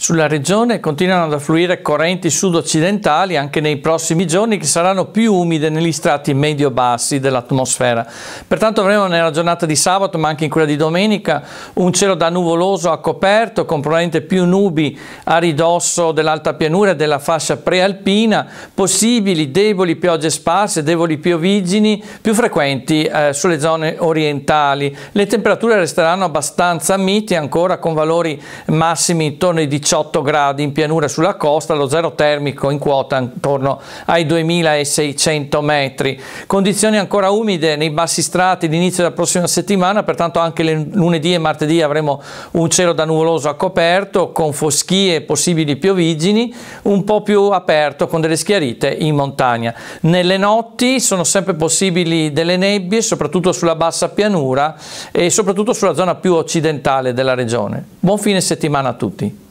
Sulla regione continuano ad affluire correnti sud-occidentali anche nei prossimi giorni che saranno più umide negli strati medio-bassi dell'atmosfera. Pertanto avremo nella giornata di sabato ma anche in quella di domenica un cielo da nuvoloso a coperto con probabilmente più nubi a ridosso dell'alta pianura e della fascia prealpina, possibili deboli piogge sparse, deboli piovigini più frequenti eh, sulle zone orientali. Le temperature resteranno abbastanza miti ancora con valori massimi intorno ai 18 18 gradi in pianura sulla costa, lo zero termico in quota intorno ai 2600 metri. Condizioni ancora umide nei bassi strati l'inizio della prossima settimana, pertanto anche lunedì e martedì avremo un cielo da nuvoloso a coperto con foschie e possibili piovigini, un po' più aperto con delle schiarite in montagna. Nelle notti sono sempre possibili delle nebbie, soprattutto sulla bassa pianura e soprattutto sulla zona più occidentale della regione. Buon fine settimana a tutti.